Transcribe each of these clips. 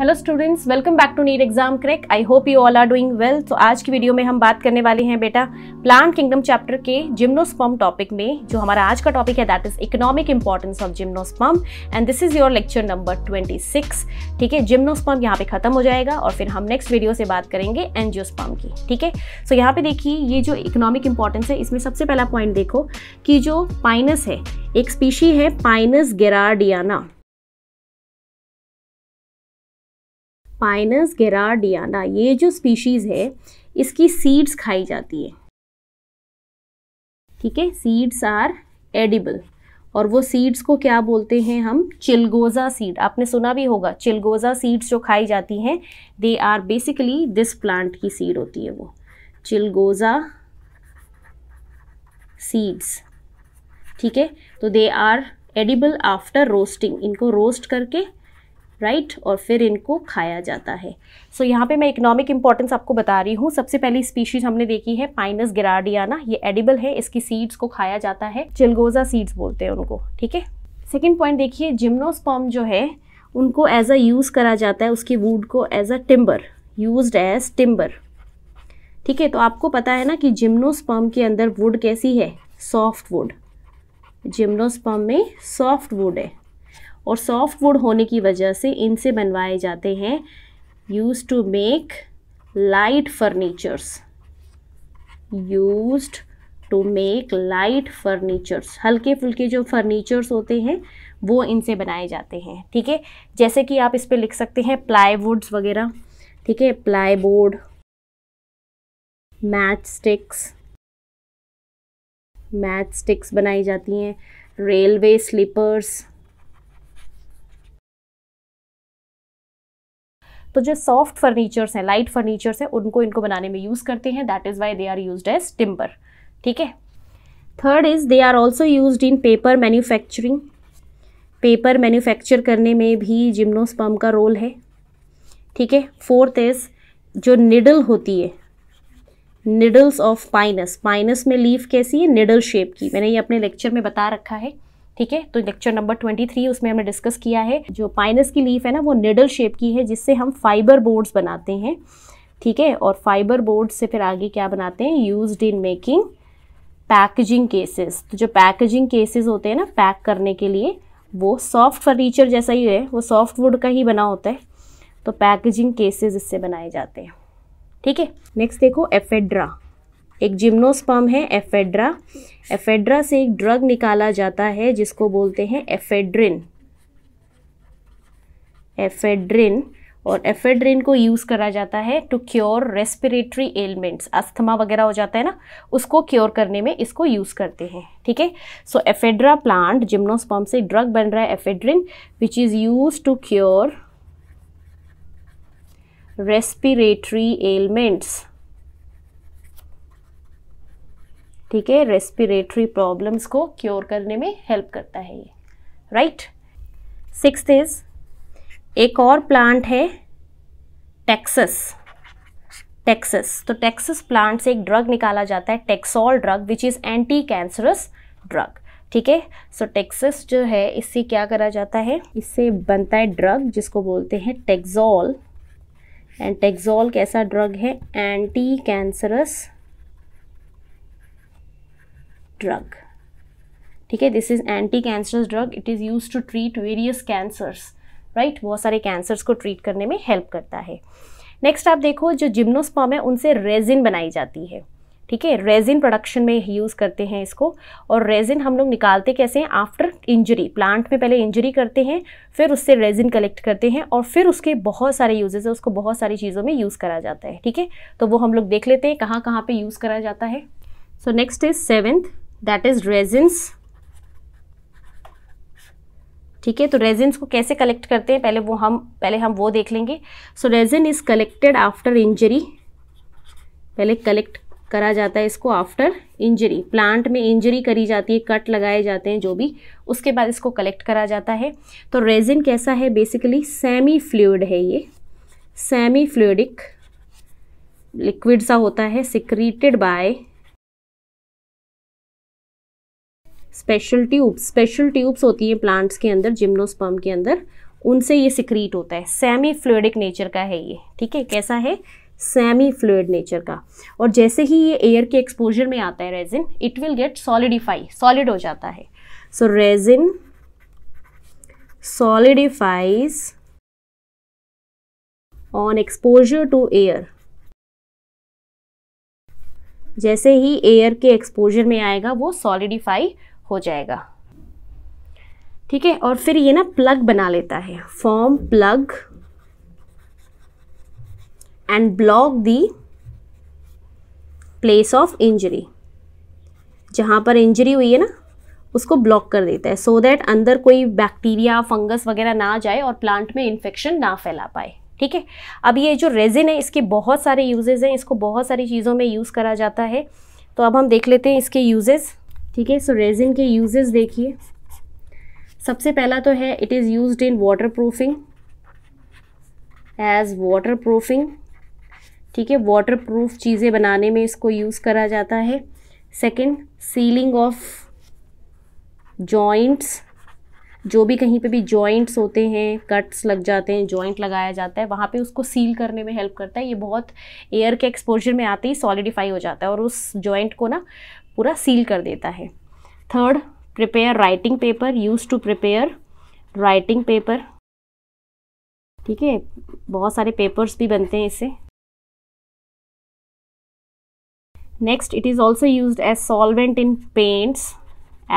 Hello students welcome back to NEET exam crack I hope you all are doing well तो आज की video में हम बात करने वाले हैं बेटा प्लांट किंगडम चैप्टर के जिम्नोस्पम टॉपिक में जो हमारा आज का टॉपिक है that is economic importance of gymnosperm and this is your lecture number 26 ठीक है जिम्नोस्पम यहाँ पे खत्म हो जाएगा और फिर हम नेक्स्ट वीडियो से बात करेंगे एनजीओ की ठीक है सो यहाँ पे देखिए ये जो इकोनॉमिक इंपॉर्टेंस है इसमें सबसे पहला पॉइंट देखो कि जो पाइनस है एक स्पीशी है पाइनस गेराडियाना पाइनस गेराडियाना ये जो स्पीशीज़ है इसकी सीड्स खाई जाती है ठीक है सीड्स आर एडिबल और वो सीड्स को क्या बोलते हैं हम चिलगोज़ा सीड आपने सुना भी होगा चिलगोज़ा सीड्स जो खाई जाती हैं they are basically this plant की सीड होती है वो चिलगोज़ा सीड्स ठीक है तो they are edible after roasting इनको रोस्ट करके राइट right? और फिर इनको खाया जाता है सो so, यहाँ पे मैं इकोनॉमिक इंपॉर्टेंस आपको बता रही हूँ सबसे पहली स्पीशीज हमने देखी है पाइनस गिराडियाना ये एडिबल है इसकी सीड्स को खाया जाता है चिलगोजा सीड्स बोलते हैं उनको ठीक है सेकेंड पॉइंट देखिए जिम्नोस्पॉम जो है उनको एज अ यूज़ करा जाता है उसकी वूड को as a timber use as timber ठीक है तो आपको पता है ना कि जिम्नोस्पम के अंदर वुड कैसी है सॉफ्ट वुड जिम्नोस्पम में सॉफ्ट वुड है और सॉफ्ट वुड होने की वजह से इनसे बनवाए जाते हैं use to make light furnitures use to make light furnitures हल्के फुल्के जो फर्नीचर्स होते हैं वो इनसे बनाए जाते हैं ठीक है जैसे कि आप इस पर लिख सकते हैं प्लाईवुड्स वगैरह ठीक है plyboard match sticks match sticks बनाई जाती हैं रेलवे स्लीपर्स तो जो सॉफ्ट फर्नीचर्स हैं लाइट फर्नीचर्स हैं उनको इनको बनाने में यूज़ करते हैं that is why they are use as timber ठीक है third is they are also use in paper manufacturing paper manufacture करने में भी जिम्नोस्पर्म का रोल है ठीक है फोर्थ इज़ जो निडल होती है निडल्स ऑफ पाइनस पाइनस में लीफ कैसी है निडल शेप की मैंने ये अपने लेक्चर में बता रखा है ठीक है तो लेक्चर नंबर 23 उसमें हमने डिस्कस किया है जो पाइनस की लीफ है ना वो निडल शेप की है जिससे हम फाइबर बोर्ड्स बनाते हैं ठीक है और फाइबर बोर्ड से फिर आगे क्या बनाते हैं use in making packaging cases तो जो पैकेजिंग केसेस होते हैं ना पैक करने के लिए वो सॉफ्ट फर्नीचर जैसा ही है वो सॉफ्ट वुड का ही बना होता है तो पैकेजिंग केसेस इससे बनाए जाते हैं ठीक है नेक्स्ट देखो एफेड्रा एक जिम्नोस्पर्म है एफेड्रा एफेड्रा से एक ड्रग निकाला जाता है जिसको बोलते हैं एफेड्रिन एफेड्रिन और एफेड्रिन को यूज़ करा जाता है to cure respiratory ailments asthma वगैरह हो जाता है ना उसको क्योर करने में इसको यूज़ करते हैं ठीक है सो एफेड्रा प्लांट जिम्नोस्पर्म से ड्रग बन रहा है ephedrine which is use to cure respiratory ailments ठीक है रेस्पिरेटरी प्रॉब्लम्स को क्योर करने में हेल्प करता है ये राइट सिक्स इज एक और प्लांट है टेक्सस टेक्सस तो टेक्सस प्लांट से एक ड्रग निकाला जाता है taxol drug which is anti cancerous drug ठीक है सो टेक्सस जो है इससे क्या करा जाता है इससे बनता है ड्रग जिसको बोलते हैं टेक्सॉल एंड टेक्सॉल कैसा ड्रग है एंटी कैंसरस ड्रग ठीक है this is anti cancerous drug it is use to treat various cancers right बहुत सारे कैंसर्स को ट्रीट करने में हेल्प करता है नेक्स्ट आप देखो जो जिम्नोस्पॉम है उनसे रेजिन बनाई जाती है ठीक है रेजिन प्रोडक्शन में यूज़ करते हैं इसको और रेजिन हम लोग निकालते कैसे हैं आफ्टर इंजरी प्लांट में पहले इंजरी करते हैं फिर उससे रेजिन कलेक्ट करते हैं और फिर उसके बहुत सारे यूजेज है उसको बहुत सारी चीज़ों में यूज़ करा जाता है ठीक है तो वो हम लोग देख लेते हैं कहाँ कहाँ पर यूज़ करा जाता है so next is seventh that is resins ठीक है तो रेजिन्स को कैसे कलेक्ट करते हैं पहले वो हम पहले हम वो देख लेंगे so resin is collected after injury पहले कलेक्ट करा जाता है इसको आफ्टर इंजरी प्लांट में इंजरी करी जाती है कट लगाए जाते हैं जो भी उसके बाद इसको कलेक्ट करा जाता है तो रेजिन कैसा है बेसिकली सेमी फ्लूड है ये सेमी फ्लूडिक लिक्विड सा होता है secreted by special tube special tubes होती है प्लांट्स के अंदर जिम्नोस्पर्म के अंदर उनसे ये सिक्रीट होता है सेमी फ्लूडिक नेचर का है ये ठीक है कैसा है सेमी फ्लूड नेचर का और जैसे ही ये एयर के एक्सपोजर में आता है resin it will get solidify solid हो जाता है so resin solidifies on exposure to air जैसे ही एयर के एक्सपोजर में आएगा वो सॉलिडिफाई हो जाएगा ठीक है और फिर ये ना प्लग बना लेता है form plug and block the place of injury जहाँ पर इंजरी हुई है ना उसको ब्लॉक कर देता है सो so दैट अंदर कोई बैक्टीरिया फंगस वगैरह ना जाए और प्लांट में इन्फेक्शन ना फैला पाए ठीक है अब ये जो रेजिन है इसके बहुत सारे यूजेज़ हैं इसको बहुत सारी चीज़ों में यूज़ करा जाता है तो अब हम देख लेते हैं इसके यूजेज़ ठीक है सो रेजिन के यूजेस देखिए सबसे पहला तो है it is use in water proofing as water proofing ठीक है वाटर प्रूफ चीज़ें बनाने में इसको यूज़ करा जाता है सेकेंड सीलिंग ऑफ जॉइंट्स जो भी कहीं पे भी जॉइंट्स होते हैं कट्स लग जाते हैं जॉइंट लगाया जाता है वहाँ पे उसको सील करने में हेल्प करता है ये बहुत एयर के एक्सपोजर में आते ही सॉलिडिफाई हो जाता है और उस जॉइंट को ना पूरा सील कर देता है third prepare writing paper use to prepare writing paper ठीक है बहुत सारे पेपर्स भी बनते हैं इससे next it is also use as solvent in paints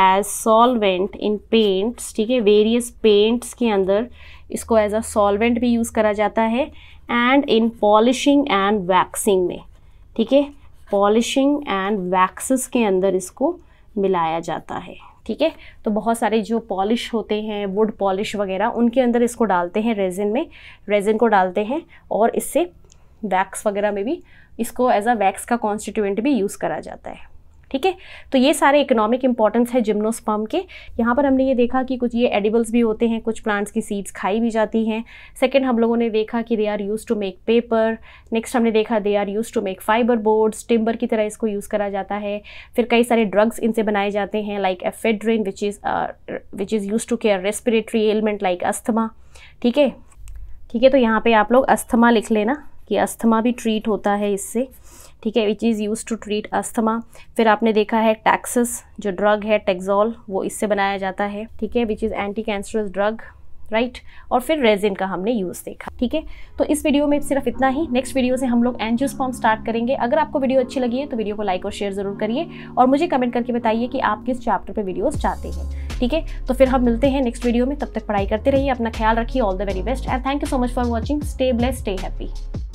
as solvent in paints ठीक है वेरियस पेंट्स के अंदर इसको एज अ सॉल्वेंट भी यूज़ करा जाता है and in polishing and waxing में ठीक है पॉलिशिंग एंड वैक्सेस के अंदर इसको मिलाया जाता है ठीक है तो बहुत सारे जो पॉलिश होते हैं वुड पॉलिश वगैरह उनके अंदर इसको डालते हैं रेजिन में रेजिन को डालते हैं और इससे वैक्स वगैरह में भी इसको एज अ वैक्स का कॉन्स्टिट्यूएंट भी यूज़ करा जाता है ठीक है तो ये सारे इकोनॉमिक इंपॉर्टेंस है जिम्नोस्पर्म के यहाँ पर हमने ये देखा कि कुछ ये एडिबल्स भी होते हैं कुछ प्लांट्स की सीड्स खाई भी जाती हैं सेकेंड हम लोगों ने देखा कि they are use to make paper next हमने देखा they are use to make fibre boards timber की तरह इसको यूज़ करा जाता है फिर कई सारे ड्रग्स इनसे बनाए जाते हैं like ephedrine which is which is use to care respiratory element like asthma ठीक है ठीक है तो यहाँ पे आप लोग अस्थमा लिख लेना कि अस्थमा भी ट्रीट होता है इससे ठीक है which is use to treat asthma फिर आपने देखा है टैक्सिस जो ड्रग है टेक्जॉल वो इससे बनाया जाता है ठीक है which is anti cancerous drug right और फिर रेजिन का हमने यूज़ देखा ठीक है तो इस वीडियो में सिर्फ इतना ही नेक्स्ट वीडियो से हम लोग फॉर्म स्टार्ट करेंगे अगर आपको वीडियो अच्छी लगी है तो वीडियो को लाइक और शेयर ज़रूर करिए और मुझे कमेंट करके बताइए कि आप किस चैप्टर पर वीडियोज़ चाहते हैं ठीक है तो फिर हम मिलते हैं नेक्स्ट वीडियो में तब तक पढ़ाई करते रहिए अपना ख्याल रखिए all the very best and thank you so much for watching stay bless stay happy